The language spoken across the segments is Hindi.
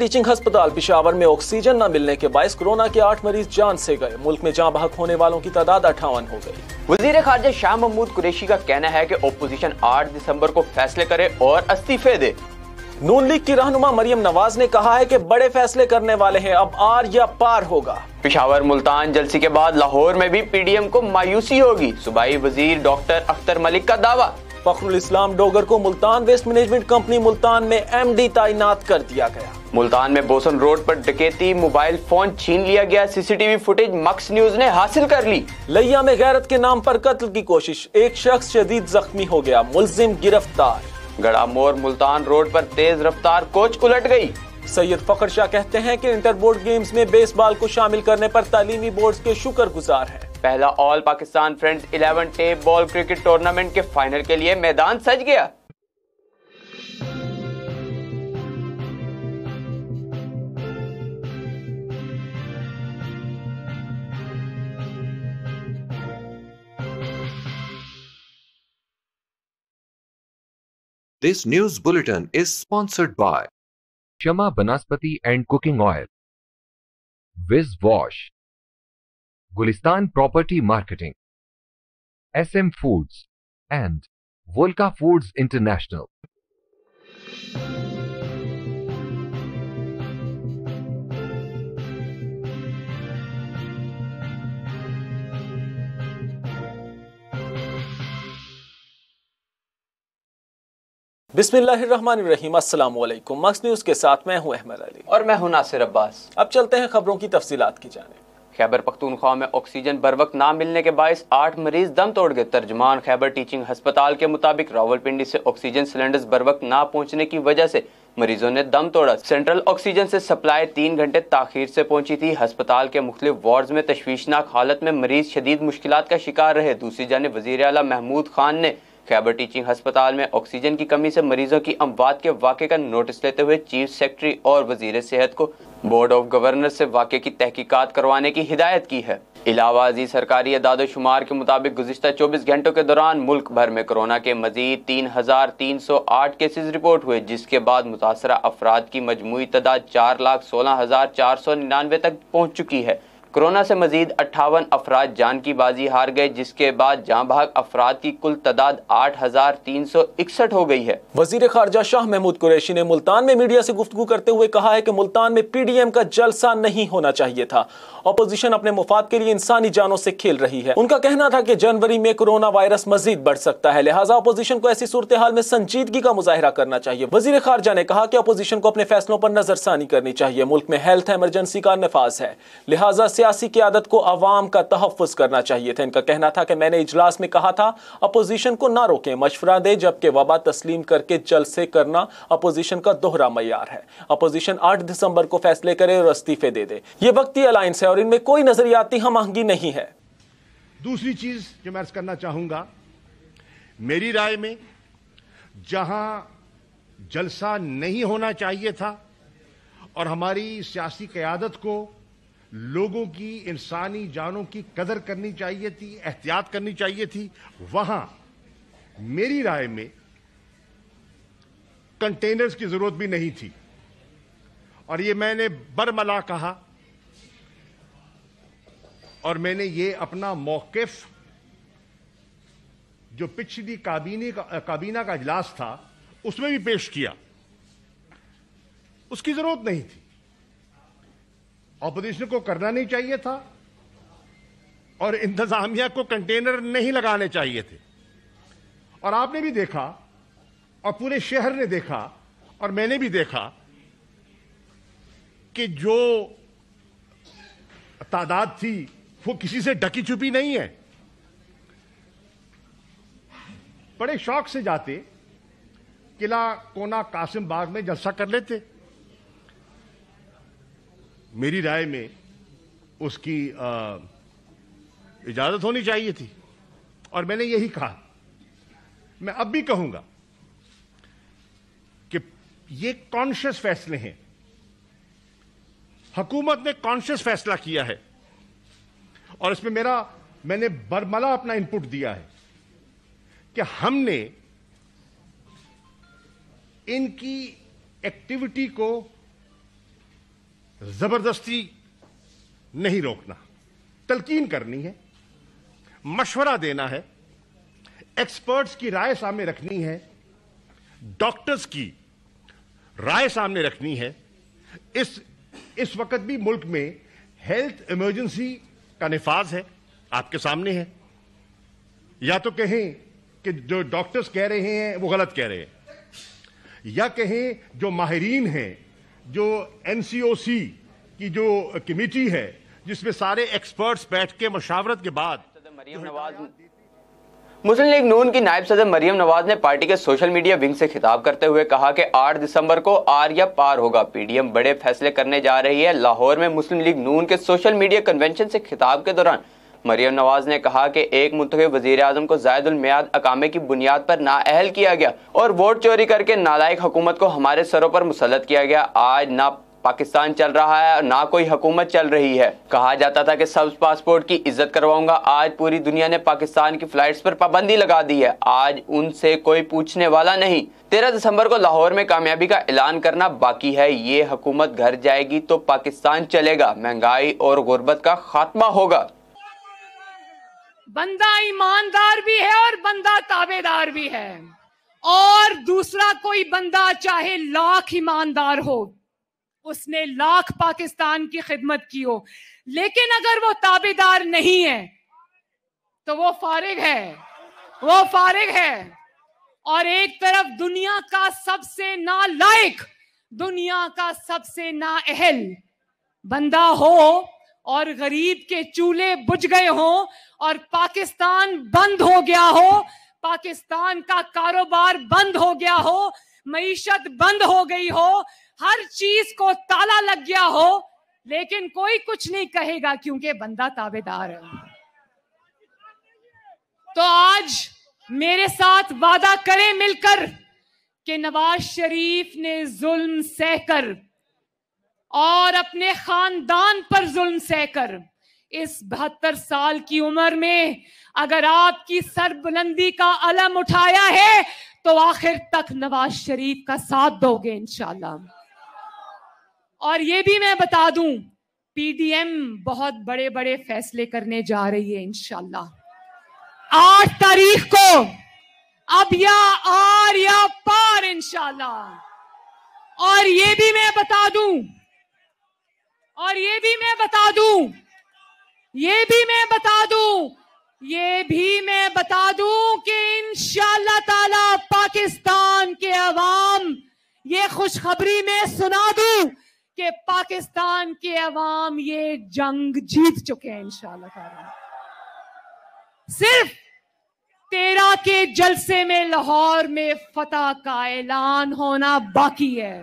टीचिंग अस्पताल पिशावर में ऑक्सीजन न मिलने के बायस कोरोना के आठ मरीज जान से गए मुल्क में जहाँ बहक होने वालों की तादाद अठावन हो गई वजीर खारजा शाह महमूद कुरेशी का कहना है की अपोजिशन आठ दिसम्बर को फैसले करे और इस्तीफे दे नून लीग की रहनुमा मरियम नवाज ने कहा है कि बड़े फैसले करने वाले हैं अब आर या पार होगा पिशावर मुल्तान जलसी के बाद लाहौर में भी पीडीएम को मायूसी होगी सुबाई वजीर डॉक्टर अख्तर मलिक का दावा फखरुल इस्लाम डोगर को Multan waste management company Multan में एमडी तैनात कर दिया गया मुल्तान में बोसन रोड पर डकैती मोबाइल फोन छीन लिया गया सीसीटीवी फुटेज मक्स न्यूज ने हासिल कर ली लिया में गैरत के नाम पर कत्ल की कोशिश एक शख्स शदीद जख्मी हो गया मुलजिम गिरफ्तार गड़ा मोर मुल्तान रोड पर तेज रफ्तार कोच उलट गई सैयद फखर शाह कहते हैं कि इंटर बोर्ड गेम्स में बेसबॉल को शामिल करने पर तालीमी बोर्ड के शुक्र गुजार है पहला all Pakistan friends eleven tape ball cricket tournament के फाइनल के लिए मैदान सज गया This news bulletin is sponsored by Shama Banaspati and Cooking Oil, Viz Wash, Gulistan Property Marketing, SM Foods, and Volca Foods International. बिस्मिल्लाम मक्स न्यूज़ के साथ मैं हूं अहमद अली और मैं हूं नासिर अब्बास अब चलते हैं खबरों की तफसीत की जाने खैबर पख्तूनख्वा में ऑक्सीजन बर वक्त ना मिलने के बायस आठ मरीज दम तोड़ गए तर्जमान खैबर टीचिंग हस्पताल के मुताबिक रावलपिंडी से ऑक्सीजन सिलेंडर बर वक्त ना पहुँचने की वजह से मरीजों ने दम तोड़ा सेंट्रल ऑक्सीजन से सप्लाई तीन घंटे ताखिर से पहुंची थी अस्पताल के मुख्तु वार्ड में तशवीशनाक हालत में मरीज शदीद मुश्किल का शिकार रहे दूसरी जानब वजी अला महमूद खान ने खैबर टीचिंग अस्पताल में ऑक्सीजन की कमी से मरीजों की अमवात के वाक का नोटिस लेते हुए चीफ सेक्रेटरी और वजीर सेहत को बोर्ड ऑफ गवर्नर से वाक्य की तहकीकात करवाने की हिदायत की है इलाहाबादी सरकारी अदाद शुमार के मुताबिक गुजशत चौबीस घंटों के दौरान मुल्क भर में कोरोना के मजीद तीन हजार तीन सौ आठ केसेज रिपोर्ट हुए जिसके बाद मुतासर अफराद की मजमू तादाद चार लाख सोलह हजार चार सौ निन्यानवे तक पहुँच चुकी है कोरोना से मजीद अट्ठावन अफराद जान की बाजी हार गए जिसके बाद जहाँ भाग अफराद की कुल तादाद आठ हजार तीन सौ इकसठ हो गई है वजीर खारजा शाह महमूद कुरैशी ने मुल्तान में मीडिया से गुफ्तु करते हुए कहा है की मुल्तान में पी डी एम का जलसा नहीं होना चाहिए था अपोजिशन अपने मुफाद के लिए इंसानी जानों से खेल रही है उनका कहना था की जनवरी में कोरोना वायरस मजीद बढ़ सकता है लिहाजा अपोजिशन को ऐसी सूरत हाल में संजीदगी का मुजाहरा करना चाहिए वजीर खारजा ने कहा की अपोजिशन को अपने फैसलों पर नजरसानी करनी चाहिए मुल्क में हेल्थ एमरजेंसी का नफाज है लिहाजा सियासी क्यादत को अवाम का तहफ़ करना चाहिए था इनका कहना था कि मैंने इजलास में कहा था अपोजिशन को ना रोकें मशवरा दें जबकि वबा तस्लीम करके जलसे करना अपोजिशन का दोहरा मैार है अपोजिशन आठ दिसंबर को फैसले करे और इस्तीफे दे दे ये वक्ती अलायंस है और इनमें कोई नजरियाती हम आहंगी नहीं है दूसरी चीज जो मैं करना चाहूंगा मेरी राय में जहां जलसा नहीं होना चाहिए था और हमारी सियासी क्यादत को लोगों की इंसानी जानों की कदर करनी चाहिए थी एहतियात करनी चाहिए थी वहां मेरी राय में कंटेनर्स की जरूरत भी नहीं थी और ये मैंने बरमला कहा और मैंने ये अपना मौकफ जो पिछली काबीने का काबीना का इजलास था उसमें भी पेश किया उसकी जरूरत नहीं थी ऑपोजिशन को करना नहीं चाहिए था और इंतजामिया को कंटेनर नहीं लगाने चाहिए थे और आपने भी देखा और पूरे शहर ने देखा और मैंने भी देखा कि जो तादाद थी वो किसी से ढकी छुपी नहीं है बड़े शौक से जाते किला कोना कासिम बाग में जलसा कर लेते मेरी राय में उसकी इजाजत होनी चाहिए थी और मैंने यही कहा मैं अब भी कहूंगा कि ये कॉन्शियस फैसले हैं हुकूमत ने कॉन्शियस फैसला किया है और इसमें मेरा मैंने बरमला अपना इनपुट दिया है कि हमने इनकी एक्टिविटी को जबरदस्ती नहीं रोकना तलकीन करनी है मशवरा देना है एक्सपर्ट्स की राय सामने रखनी है डॉक्टर्स की राय सामने रखनी है इस इस वक्त भी मुल्क में हेल्थ इमरजेंसी का निफाज है आपके सामने है या तो कहें कि जो डॉक्टर्स कह रहे हैं वो गलत कह रहे हैं या कहें जो माहरीन हैं जो एनसीओसी की जो कमेटी है जिसमें सारे एक्सपर्ट्स बैठ के मशावरत के बाद मुस्लिम लीग नून की नायब सदर मरियम नवाज ने पार्टी के सोशल मीडिया विंग से खिताब करते हुए कहा कि 8 दिसंबर को आर या पार होगा पीडीएम बड़े फैसले करने जा रही है लाहौर में मुस्लिम लीग नून के सोशल मीडिया कन्वेंशन से खिताब के दौरान मरियम नवाज ने कहा कि एक मुंतब वजी अजम को जायदुलमियाद अकामे की बुनियाद पर नाअहल किया गया और वोट चोरी करके नालायक हुकूमत को हमारे सरों पर मुसलत किया गया आज न पाकिस्तान चल रहा है और ना कोई हुकूमत चल रही है कहा जाता था कि सब्ज पासपोर्ट की इज्जत करवाऊंगा आज पूरी दुनिया ने पाकिस्तान की फ्लाइट्स पर पाबंदी लगा दी है आज उनसे कोई पूछने वाला नहीं तेरह दिसंबर को लाहौर में कामयाबी का ऐलान करना बाकी है ये हुकूमत घर जाएगी तो पाकिस्तान चलेगा महंगाई और गुर्बत का खात्मा होगा बंदा ईमानदार भी है और बंदा ताबेदार भी है और दूसरा कोई बंदा चाहे लाख ईमानदार हो उसने लाख पाकिस्तान की खिदमत की हो लेकिन अगर वो ताबेदार नहीं है तो वो फारिग है वो फारिग है और एक तरफ दुनिया का सबसे ना लायक दुनिया का सबसे ना अहल बंदा हो और गरीब के चूल्हे बुझ गए हों और पाकिस्तान बंद हो गया हो पाकिस्तान का कारोबार बंद हो गया हो मीशत बंद हो गई हो हर चीज को ताला लग गया हो लेकिन कोई कुछ नहीं कहेगा क्योंकि बंदा ताबेदार है तो आज मेरे साथ वादा करें मिलकर कि नवाज शरीफ ने जुल्म सहकर और अपने खानदान पर जुल्म सहकर इस बहत्तर साल की उम्र में अगर आपकी सरबुलंदी का अलम उठाया है तो आखिर तक नवाज शरीफ का साथ दोगे इनशाला और ये भी मैं बता दूं पीडीएम बहुत बड़े बड़े फैसले करने जा रही है इनशाला आठ तारीख को अब या आर या पार इनशाला और ये भी मैं बता दूं और ये भी मैं बता दू ये भी मैं बता दू ये भी मैं बता दू कि इन ताला पाकिस्तान के अवाम ये खुशखबरी में सुना दू कि पाकिस्तान के अवाम ये जंग जीत चुके हैं इन ताला सिर्फ तेरह के जलसे में लाहौर में फतेह का ऐलान होना बाकी है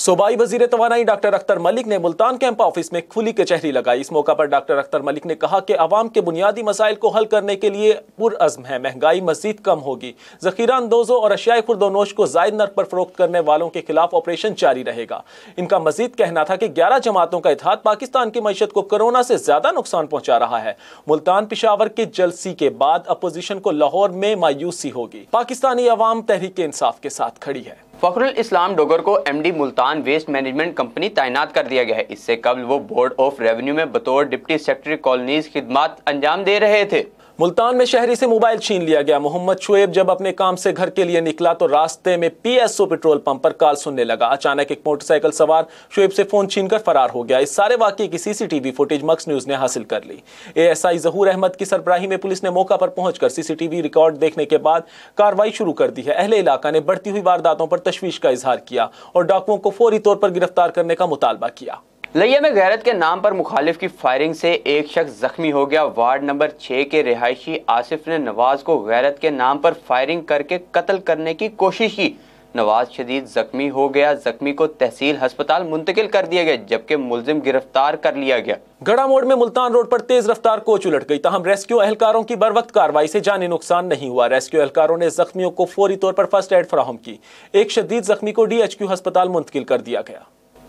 सूबाई वजीर तोानाई डॉक्टर अख्तर मलिक ने मुल्तान कैंप ऑफिस में खुली कचहरी लगाई इस मौका पर डॉक्टर अख्तर मलिक ने कहा कि आवाम के बुनियादी मसाइल को हल करने के लिए पुरज़म है महंगाई मजीद कम होगी जखीरा अंदोजों और अशियाई खुरदोनोश को जायद नर पर फरोख्त करने वालों के खिलाफ ऑपरेशन जारी रहेगा इनका मजीद कहना था कि ग्यारह जमातों का इतिहाद पाकिस्तान की मीशत को कोरोना से ज्यादा नुकसान पहुंचा रहा है मुल्तान पिशावर के जलसी के बाद अपोजिशन को लाहौर में मायूसी होगी पाकिस्तानी अवाम तहरीक इंसाफ के साथ खड़ी है फखरुल इस्लाम डोगर को MD Multan waste management company तैनात कर दिया गया है इससे कबल वो बोर्ड ऑफ रेवेन्यू में बतौर डिप्टी सेक्रेटरी कॉलोनीज खिदमत अंजाम दे रहे थे मुल्तान में शहरी से मोबाइल छीन लिया गया मोहम्मद शुएब जब अपने काम से घर के लिए निकला तो रास्ते में पीएसओ पेट्रोल पंप पर कॉल सुनने लगा अचानक एक मोटरसाइकिल सवार शुएब से फोन छीनकर फरार हो गया इस सारे वाक्य की सीसीटीवी फुटेज मक्स न्यूज ने हासिल कर ली एएसआई जहूर अहमद की सरबराही में पुलिस ने मौका पर पहुंचकर सीसीटीवी रिकॉर्ड देखने के बाद कार्रवाई शुरू कर दी है अहले इलाका ने बढ़ती हुई वारदातों पर तशवीश का इजहार किया और डाकुओं को फौरी तौर पर गिरफ्तार करने का मुतालबा किया लिया में गैरत के नाम पर मुखालिफ की फायरिंग से एक शख्स जख्मी हो गया वार्ड नंबर छः के रिहायशी आसिफ ने नवाज को गैरत के नाम पर फायरिंग करके कत्ल करने की कोशिश की नवाज शदीद जख्मी हो गया जख्मी को तहसील अस्पताल मुंतकिल कर दिया गया जबकि मुलजिम गिरफ्तार कर लिया गया गड़ा मोड़ में मुल्तान रोड पर तेज रफ्तार कोच उलट गई तहम रेस्क्यू एहलकारों की बर वक्त कार्रवाई से जानी नुकसान नहीं हुआ रेस्क्यू एहलकारों ने जख्मियों को फौरी तौर पर फर्स्ट एड फ्राहम की एक शदीद जख्मी को डी एच क्यू अस्पताल मुंतकिल कर दिया गया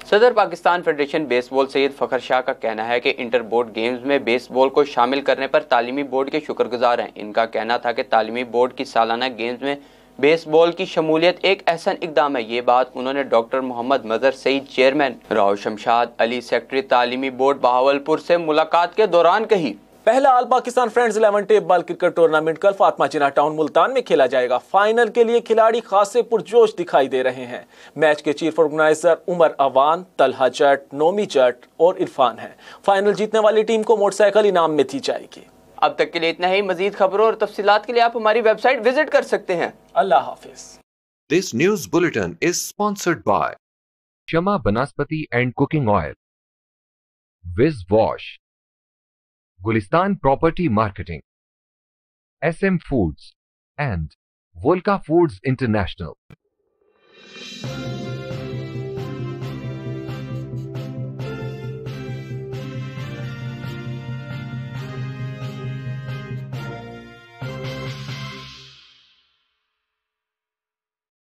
सदर पाकिस्तान फेडरेशन बेसबॉल सैयद फ़खर शाह का कहना है कि इंटर बोर्ड गेम्स में बेसबॉल को शामिल करने पर तालीमी बोर्ड के शुक्रगुजार हैं इनका कहना था कि तालीमी बोर्ड की सालाना गेम्स में बेसबॉल की शमूलियत एक एहसन इकदाम है ये बात उन्होंने doctor Mohammad Mazhar Saeed chairman Rao Shamshad Ali secretary तालीमी बोर्ड बहावलपुर से मुलाकात के दौरान कही पहला all Pakistan friends eleven tape ball cricket tournament कल फातमा चिना टाउन मुल्तान में खेला जाएगा फाइनल के लिए खिलाड़ी खासे पुरजोश दिखाई दे रहे हैं मैच के चीफ ऑर्गेनाइजर उमर अवान तलहा जट नोमी जट और इरफान हैं फाइनल जीतने वाली टीम को मोटरसाइकिल इनाम में थी जाएगी अब तक के लिए इतना ही मजीद खबरों और तफसीत के लिए आप हमारी वेबसाइट विजिट कर सकते हैं अल्लाह हाफिज this news bulletin is sponsored by Kshama vanaspati and cooking oil विज वॉश Gulistan Property Marketing, SM Foods, and Volca Foods International.